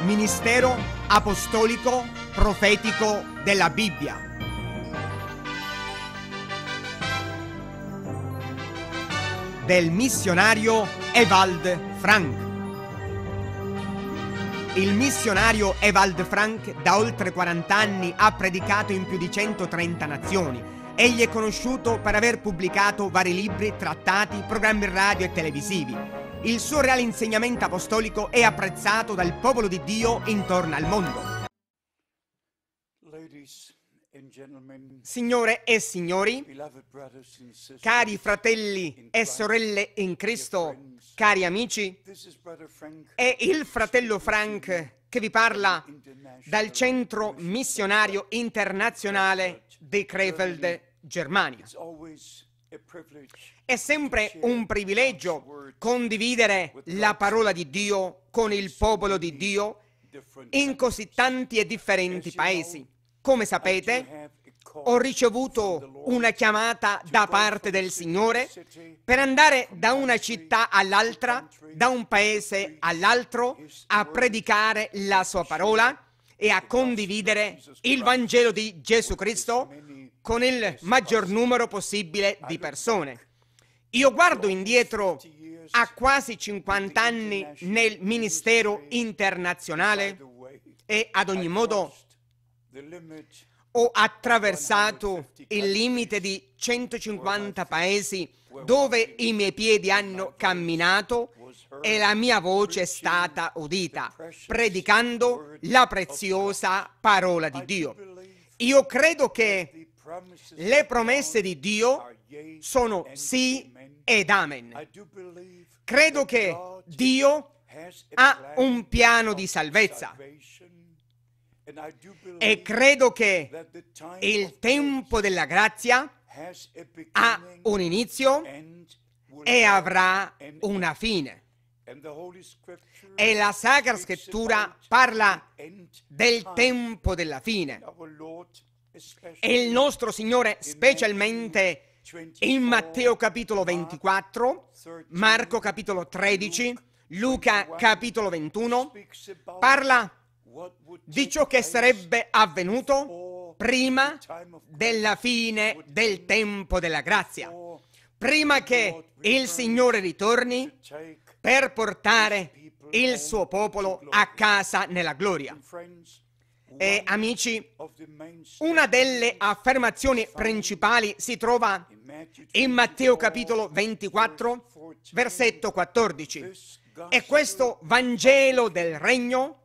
ministero apostolico profetico della Bibbia. del missionario Evald Frank. Il missionario Evald Frank da oltre 40 anni ha predicato in più di 130 nazioni. Egli è conosciuto per aver pubblicato vari libri, trattati, programmi radio e televisivi il suo reale insegnamento apostolico è apprezzato dal popolo di Dio intorno al mondo. Signore e signori, cari fratelli e sorelle in Cristo, cari amici, è il fratello Frank che vi parla dal centro missionario internazionale di Krefeld, Germania. È sempre un privilegio condividere la parola di Dio con il popolo di Dio in così tanti e differenti paesi. Come sapete, ho ricevuto una chiamata da parte del Signore per andare da una città all'altra, da un paese all'altro, a predicare la sua parola e a condividere il Vangelo di Gesù Cristo con il maggior numero possibile di persone. Io guardo indietro a quasi 50 anni nel ministero internazionale e ad ogni modo ho attraversato il limite di 150 paesi dove i miei piedi hanno camminato e la mia voce è stata udita, predicando la preziosa parola di Dio. Io credo che le promesse di Dio sono sì ed amen. Credo che Dio ha un piano di salvezza e credo che il tempo della grazia ha un inizio e avrà una fine. E la Sacra Scrittura parla del tempo della fine. E il nostro Signore specialmente in Matteo capitolo 24, Marco capitolo 13, Luca capitolo 21, parla di ciò che sarebbe avvenuto prima della fine del tempo della grazia, prima che il Signore ritorni per portare il suo popolo a casa nella gloria. Eh, amici, una delle affermazioni principali si trova in Matteo capitolo 24, versetto 14. E questo Vangelo del Regno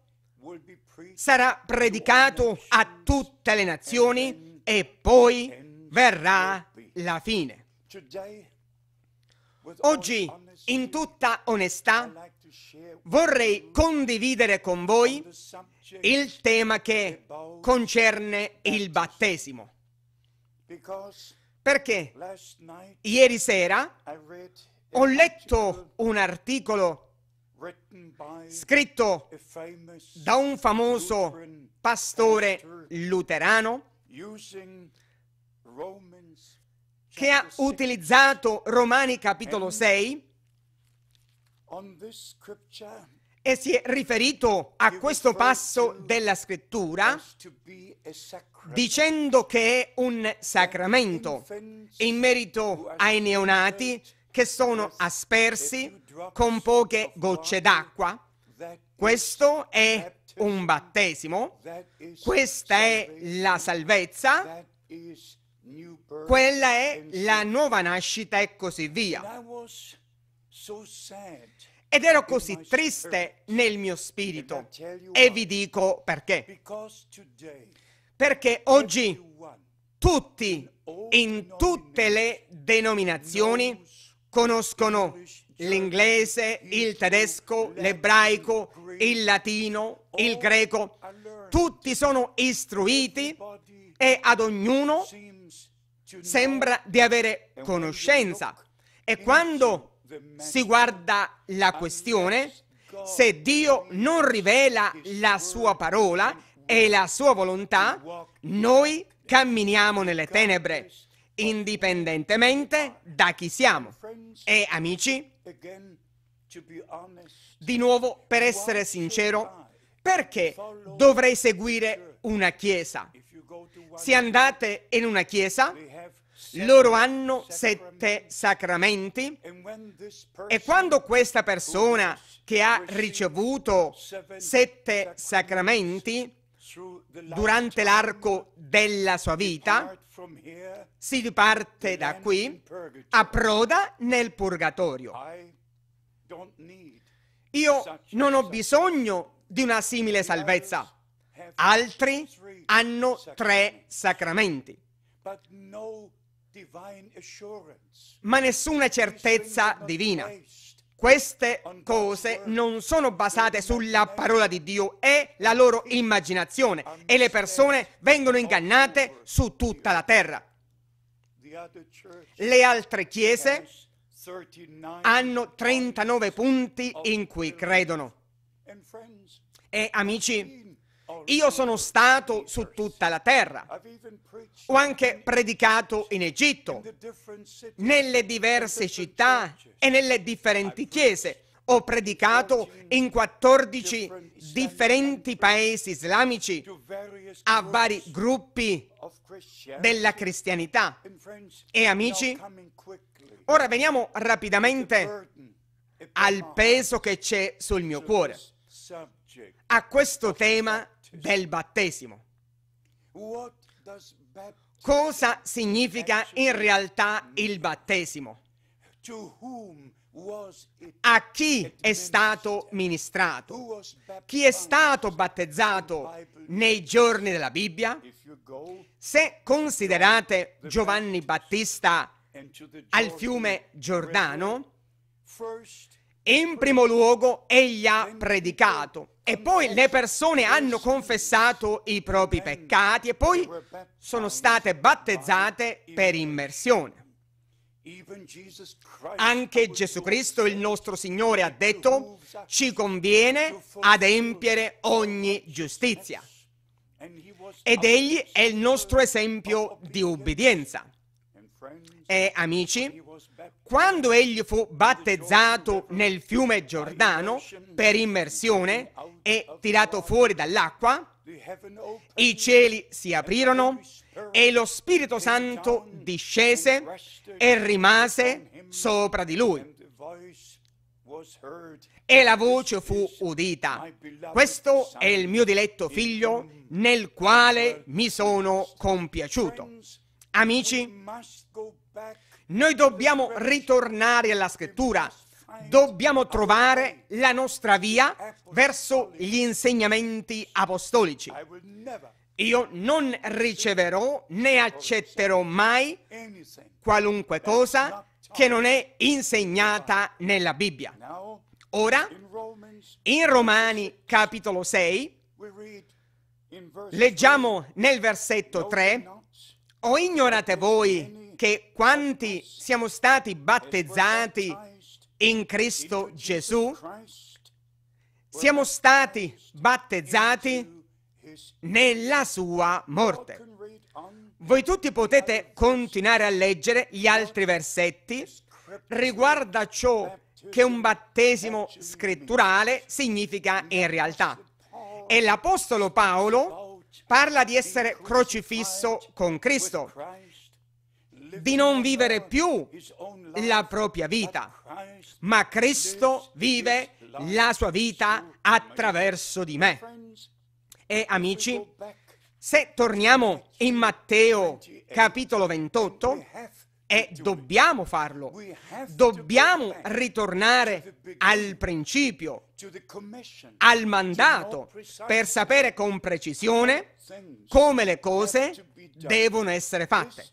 sarà predicato a tutte le nazioni e poi verrà la fine. Oggi, in tutta onestà, vorrei condividere con voi il tema che concerne il battesimo. Perché ieri sera ho letto un articolo scritto da un famoso pastore luterano che ha utilizzato Romani capitolo 6 e si è riferito a questo passo della scrittura dicendo che è un sacramento in merito ai neonati che sono aspersi con poche gocce d'acqua. Questo è un battesimo, questa è la salvezza, quella è la nuova nascita e così via. Ed ero così triste nel mio spirito. E vi dico perché. Perché oggi tutti, in tutte le denominazioni, conoscono l'inglese, il tedesco, l'ebraico, il latino, il greco. Tutti sono istruiti e ad ognuno sembra di avere conoscenza. E quando si guarda la questione, se Dio non rivela la sua parola e la sua volontà, noi camminiamo nelle tenebre, indipendentemente da chi siamo. E amici, di nuovo, per essere sincero, perché dovrei seguire una chiesa? Se andate in una chiesa, loro hanno sette sacramenti e quando questa persona che ha ricevuto sette sacramenti durante l'arco della sua vita si diparte da qui, approda nel purgatorio. Io non ho bisogno di una simile salvezza. Altri hanno tre sacramenti ma nessuna certezza divina. Queste cose non sono basate sulla parola di Dio, e la loro immaginazione e le persone vengono ingannate su tutta la terra. Le altre chiese hanno 39 punti in cui credono. E amici, io sono stato su tutta la terra. Ho anche predicato in Egitto, nelle diverse città e nelle differenti chiese. Ho predicato in 14 differenti paesi islamici a vari gruppi della cristianità. E amici, ora veniamo rapidamente al peso che c'è sul mio cuore, a questo tema del battesimo. Cosa significa in realtà il battesimo? A chi è stato ministrato? Chi è stato battezzato nei giorni della Bibbia? Se considerate Giovanni Battista al fiume Giordano, in primo luogo egli ha predicato e poi le persone hanno confessato i propri peccati e poi sono state battezzate per immersione. Anche Gesù Cristo, il nostro Signore, ha detto, ci conviene adempiere ogni giustizia. Ed egli è il nostro esempio di ubbidienza. E eh, amici, quando egli fu battezzato nel fiume Giordano per immersione e tirato fuori dall'acqua, i cieli si aprirono e lo Spirito Santo discese e rimase sopra di lui. E la voce fu udita. Questo è il mio diletto figlio nel quale mi sono compiaciuto. Amici, noi dobbiamo ritornare alla scrittura, dobbiamo trovare la nostra via verso gli insegnamenti apostolici. Io non riceverò né accetterò mai qualunque cosa che non è insegnata nella Bibbia. Ora, in Romani capitolo 6, leggiamo nel versetto 3, o ignorate voi che quanti siamo stati battezzati in Cristo Gesù, siamo stati battezzati nella sua morte. Voi tutti potete continuare a leggere gli altri versetti riguardo a ciò che un battesimo scritturale significa in realtà. E l'Apostolo Paolo Parla di essere crocifisso con Cristo, di non vivere più la propria vita, ma Cristo vive la sua vita attraverso di me. E amici, se torniamo in Matteo capitolo 28, e dobbiamo farlo. Dobbiamo ritornare al principio, al mandato, per sapere con precisione come le cose devono essere fatte.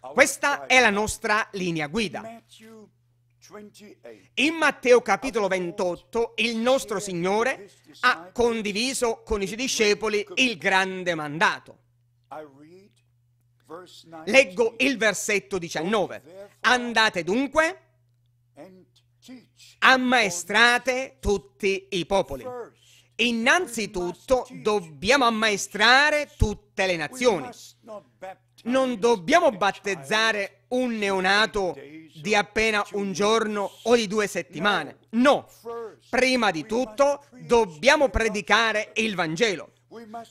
Questa è la nostra linea guida. In Matteo capitolo 28 il nostro Signore ha condiviso con i suoi discepoli il grande mandato. Leggo il versetto 19. Andate dunque, ammaestrate tutti i popoli. Innanzitutto dobbiamo ammaestrare tutte le nazioni. Non dobbiamo battezzare un neonato di appena un giorno o di due settimane. No, prima di tutto dobbiamo predicare il Vangelo.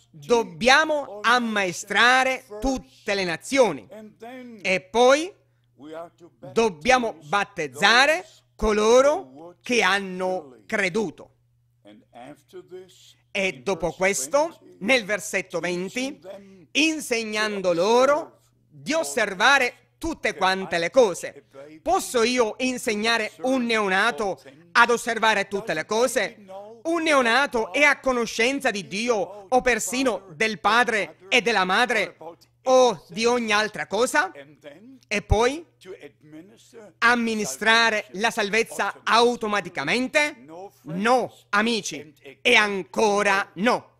Dobbiamo ammaestrare tutte le nazioni e poi dobbiamo battezzare coloro che hanno creduto. E dopo questo, nel versetto 20, insegnando loro di osservare tutte quante le cose. Posso io insegnare un neonato ad osservare tutte le cose? un neonato è a conoscenza di Dio o persino del padre e della madre o di ogni altra cosa? E poi amministrare la salvezza automaticamente? No, amici, e ancora no.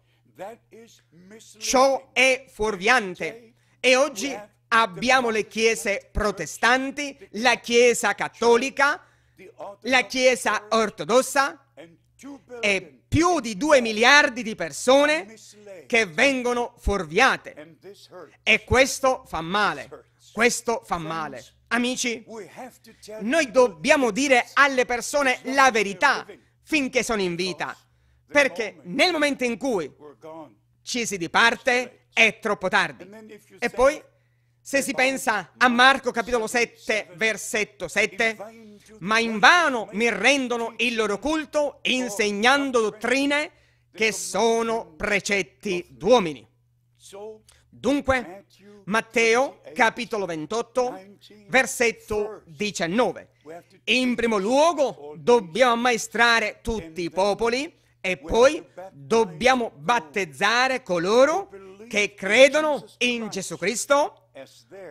Ciò è fuorviante e oggi abbiamo le chiese protestanti, la chiesa cattolica, la chiesa ortodossa, e più di due miliardi di persone che vengono fuorviate. E questo fa male, questo fa male. Amici, noi dobbiamo dire alle persone la verità finché sono in vita, perché nel momento in cui ci si diparte è troppo tardi. E poi se si pensa a Marco capitolo 7, versetto 7, ma in vano mi rendono il loro culto insegnando dottrine che sono precetti d'uomini. Dunque, Matteo capitolo 28, versetto 19. In primo luogo dobbiamo ammaestrare tutti i popoli e poi dobbiamo battezzare coloro che credono in Gesù Cristo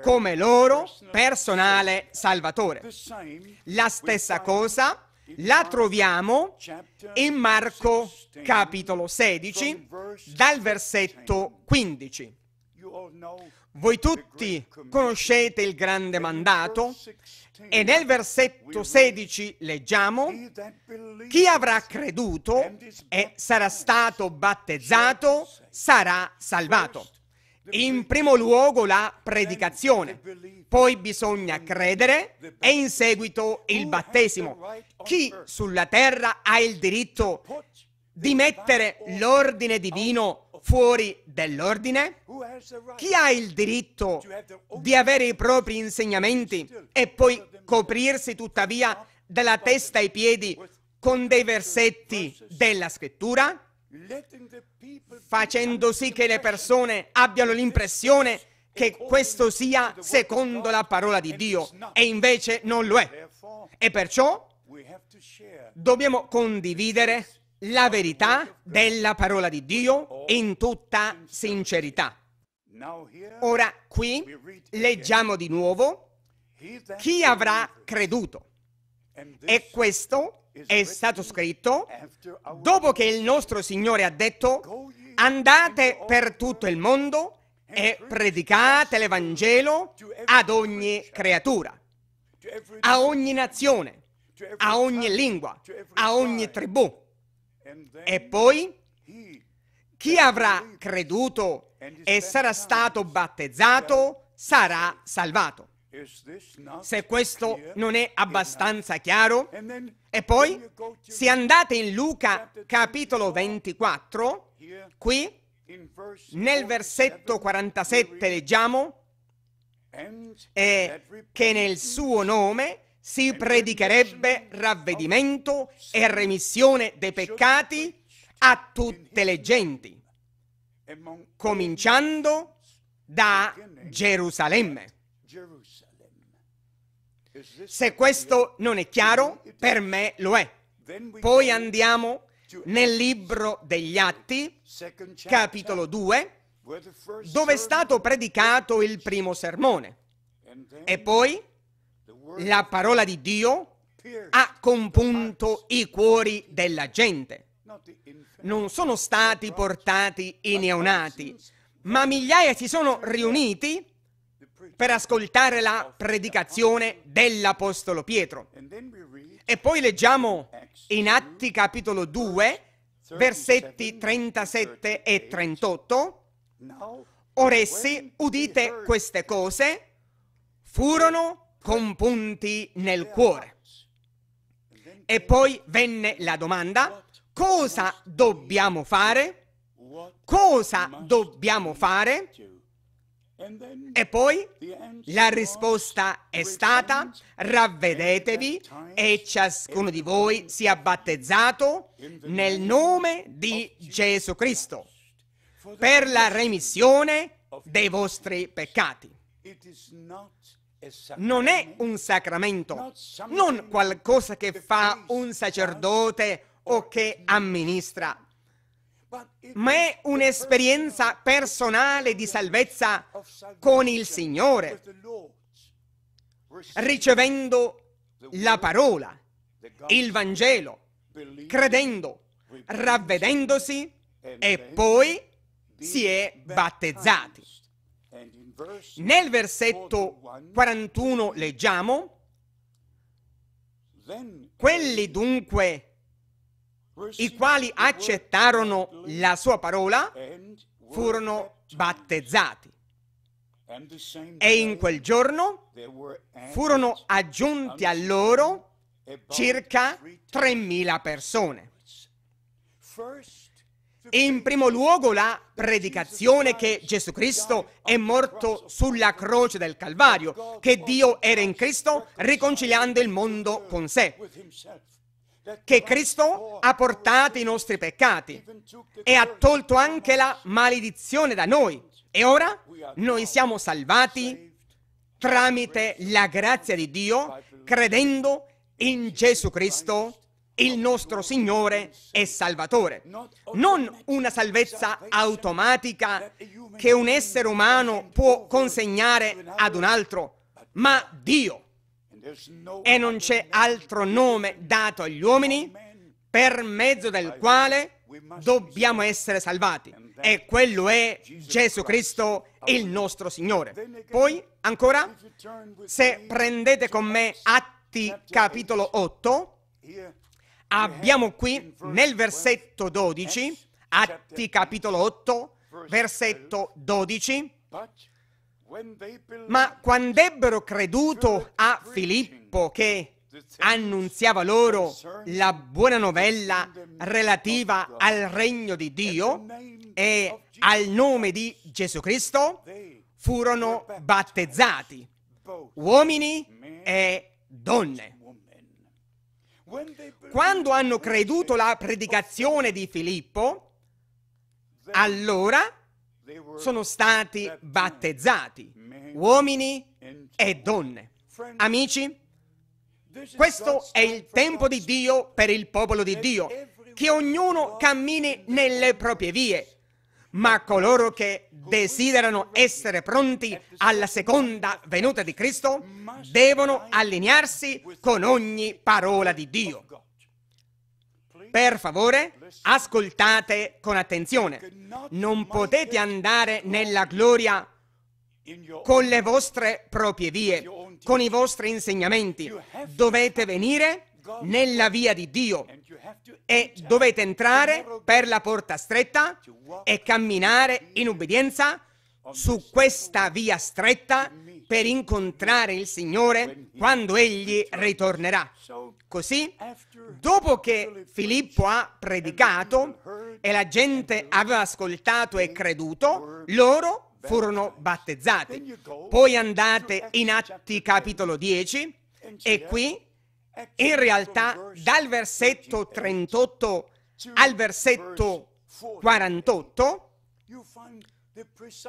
come loro personale salvatore. La stessa cosa la troviamo in Marco capitolo 16 dal versetto 15. Voi tutti conoscete il grande mandato e nel versetto 16 leggiamo, chi avrà creduto e sarà stato battezzato sarà salvato. In primo luogo la predicazione, poi bisogna credere e in seguito il battesimo. Chi sulla terra ha il diritto di mettere l'ordine divino fuori dell'ordine? Chi ha il diritto di avere i propri insegnamenti e poi coprirsi tuttavia dalla testa ai piedi con dei versetti della scrittura? facendo sì che le persone abbiano l'impressione che questo sia secondo la parola di Dio e invece non lo è. E perciò dobbiamo condividere la verità della parola di Dio in tutta sincerità. Ora qui leggiamo di nuovo chi avrà creduto. E questo è stato scritto dopo che il nostro Signore ha detto andate per tutto il mondo e predicate l'Evangelo ad ogni creatura, a ogni nazione, a ogni lingua, a ogni tribù. E poi chi avrà creduto e sarà stato battezzato sarà salvato. Se questo non è abbastanza chiaro, e poi se andate in Luca capitolo 24, qui nel versetto 47 leggiamo e che nel suo nome si predicherebbe ravvedimento e remissione dei peccati a tutte le genti, cominciando da Gerusalemme. Se questo non è chiaro, per me lo è. Poi andiamo nel libro degli Atti, capitolo 2, dove è stato predicato il primo sermone. E poi la parola di Dio ha compunto i cuori della gente. Non sono stati portati i neonati, ma migliaia si sono riuniti per ascoltare la predicazione dell'Apostolo Pietro. E poi leggiamo in Atti capitolo 2, versetti 37 e 38, Oressi, udite queste cose, furono compunti nel cuore. E poi venne la domanda, cosa dobbiamo fare? Cosa dobbiamo fare e poi la risposta è stata ravvedetevi e ciascuno di voi sia battezzato nel nome di Gesù Cristo per la remissione dei vostri peccati. Non è un sacramento, non qualcosa che fa un sacerdote o che amministra ma è un'esperienza personale di salvezza con il Signore, ricevendo la parola, il Vangelo, credendo, ravvedendosi e poi si è battezzati. Nel versetto 41 leggiamo, quelli dunque i quali accettarono la sua parola, furono battezzati. E in quel giorno furono aggiunti a loro circa 3.000 persone. In primo luogo la predicazione che Gesù Cristo è morto sulla croce del Calvario, che Dio era in Cristo riconciliando il mondo con sé che Cristo ha portato i nostri peccati e ha tolto anche la maledizione da noi. E ora noi siamo salvati tramite la grazia di Dio, credendo in Gesù Cristo, il nostro Signore e Salvatore. Non una salvezza automatica che un essere umano può consegnare ad un altro, ma Dio e non c'è altro nome dato agli uomini per mezzo del quale dobbiamo essere salvati. E quello è Gesù Cristo, il nostro Signore. Poi, ancora, se prendete con me Atti capitolo 8, abbiamo qui nel versetto 12, Atti capitolo 8, versetto 12, ma quando ebbero creduto a Filippo che annunziava loro la buona novella relativa al regno di Dio e al nome di Gesù Cristo, furono battezzati, uomini e donne. Quando hanno creduto la predicazione di Filippo, allora sono stati battezzati, uomini e donne. Amici, questo è il tempo di Dio per il popolo di Dio, che ognuno cammini nelle proprie vie. Ma coloro che desiderano essere pronti alla seconda venuta di Cristo devono allinearsi con ogni parola di Dio. Per favore, ascoltate con attenzione. Non potete andare nella gloria con le vostre proprie vie, con i vostri insegnamenti. Dovete venire nella via di Dio e dovete entrare per la porta stretta e camminare in ubbidienza su questa via stretta per incontrare il Signore quando egli ritornerà. Così, dopo che Filippo ha predicato e la gente aveva ascoltato e creduto, loro furono battezzati. Poi andate in Atti capitolo 10 e qui in realtà dal versetto 38 al versetto 48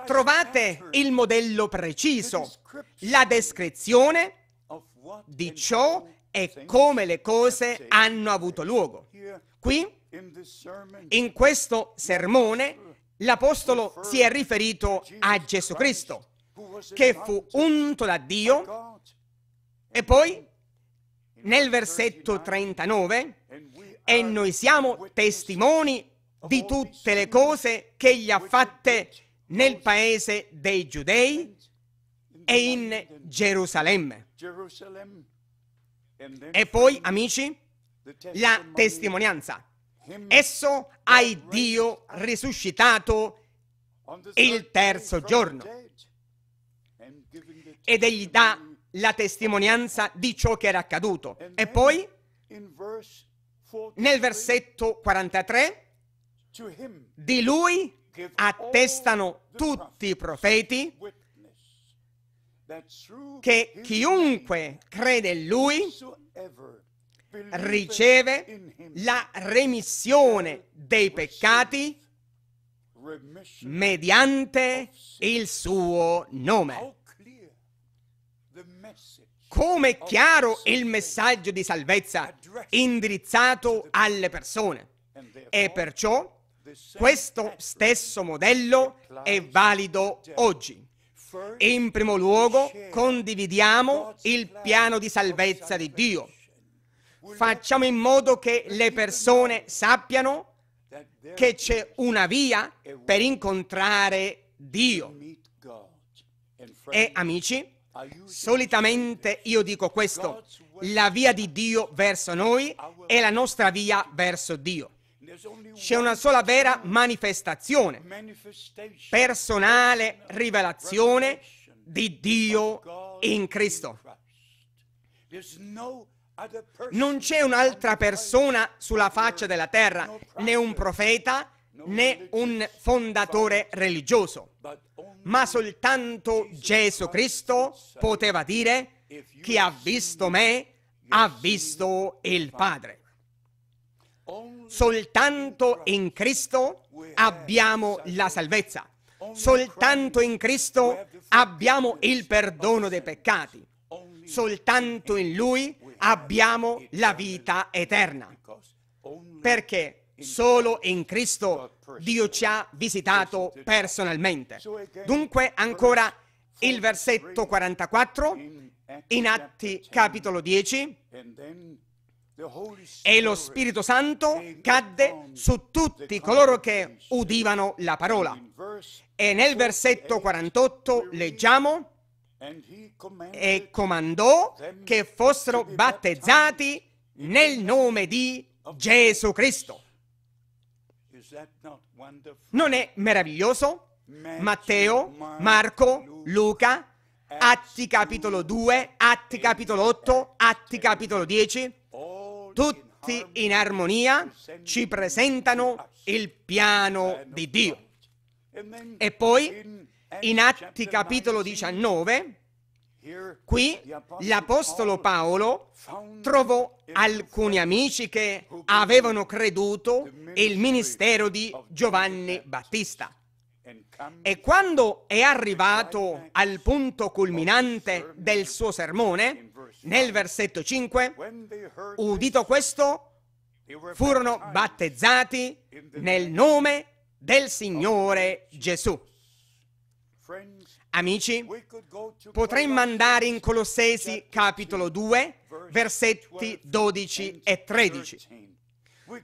Trovate il modello preciso, la descrizione di ciò e come le cose hanno avuto luogo. Qui, in questo sermone, l'Apostolo si è riferito a Gesù Cristo, che fu unto da Dio, e poi nel versetto 39, e noi siamo testimoni di tutte le cose che gli ha fatte nel paese dei giudei e in Gerusalemme. E poi, amici, la testimonianza. Esso hai Dio risuscitato il terzo giorno ed egli dà la testimonianza di ciò che era accaduto. E poi, nel versetto 43, di lui attestano tutti i profeti che chiunque crede in lui riceve la remissione dei peccati mediante il suo nome. Come è chiaro il messaggio di salvezza indirizzato alle persone e perciò questo stesso modello è valido oggi. In primo luogo condividiamo il piano di salvezza di Dio. Facciamo in modo che le persone sappiano che c'è una via per incontrare Dio. E amici, solitamente io dico questo, la via di Dio verso noi è la nostra via verso Dio. C'è una sola vera manifestazione, personale rivelazione di Dio in Cristo. Non c'è un'altra persona sulla faccia della terra, né un profeta, né un fondatore religioso, ma soltanto Gesù Cristo poteva dire chi ha visto me ha visto il Padre. Soltanto in Cristo abbiamo la salvezza. Soltanto in Cristo abbiamo il perdono dei peccati. Soltanto in Lui abbiamo la vita eterna. Perché solo in Cristo Dio ci ha visitato personalmente. Dunque ancora il versetto 44 in Atti capitolo 10 e lo Spirito Santo cadde su tutti coloro che udivano la parola. E nel versetto 48 leggiamo, e comandò che fossero battezzati nel nome di Gesù Cristo. Non è meraviglioso? Matteo, Marco, Luca, Atti capitolo 2, Atti capitolo 8, Atti capitolo 10, tutti in armonia, ci presentano il piano di Dio. E poi, in Atti capitolo 19, qui l'Apostolo Paolo trovò alcuni amici che avevano creduto il ministero di Giovanni Battista. E quando è arrivato al punto culminante del suo sermone, nel versetto 5, udito questo, furono battezzati nel nome del Signore Gesù. Amici, potremmo andare in Colossesi capitolo 2, versetti 12 e 13.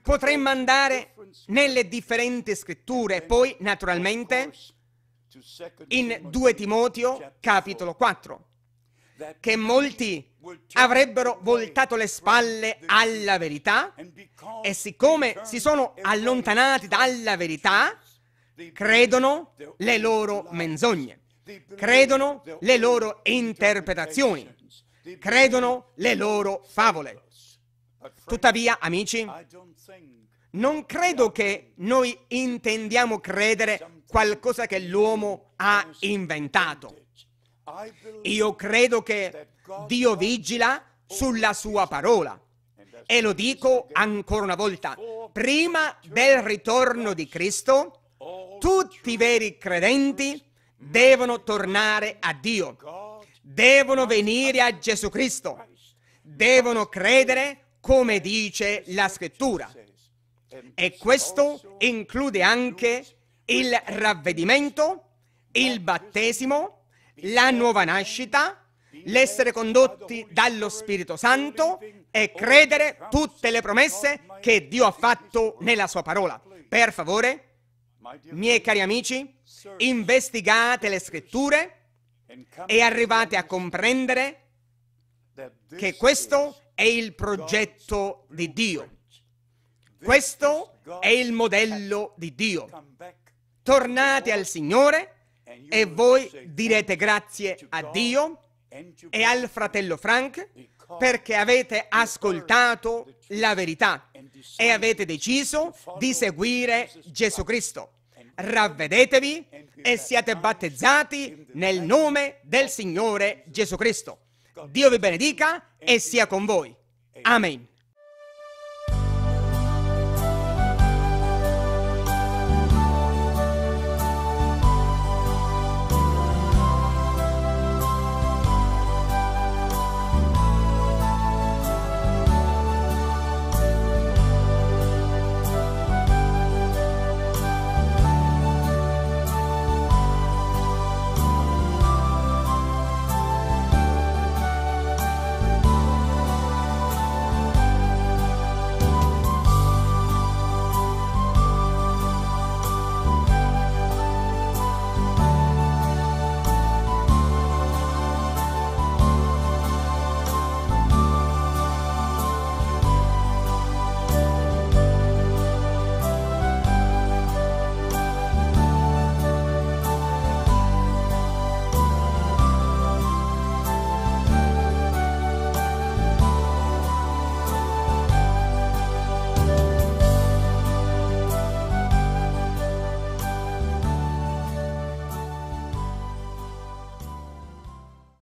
Potremmo andare nelle differenti scritture, poi naturalmente in 2 Timoteo capitolo 4 che molti avrebbero voltato le spalle alla verità e siccome si sono allontanati dalla verità, credono le loro menzogne, credono le loro interpretazioni, credono le loro favole. Tuttavia, amici, non credo che noi intendiamo credere qualcosa che l'uomo ha inventato. Io credo che Dio vigila sulla sua parola. E lo dico ancora una volta, prima del ritorno di Cristo, tutti i veri credenti devono tornare a Dio, devono venire a Gesù Cristo, devono credere come dice la scrittura. E questo include anche il ravvedimento, il battesimo, la nuova nascita, l'essere condotti dallo Spirito Santo e credere tutte le promesse che Dio ha fatto nella sua parola. Per favore, miei cari amici, investigate le scritture e arrivate a comprendere che questo è il progetto di Dio. Questo è il modello di Dio. Tornate al Signore e voi direte grazie a Dio e al fratello Frank perché avete ascoltato la verità e avete deciso di seguire Gesù Cristo. Ravvedetevi e siate battezzati nel nome del Signore Gesù Cristo. Dio vi benedica e sia con voi. Amen.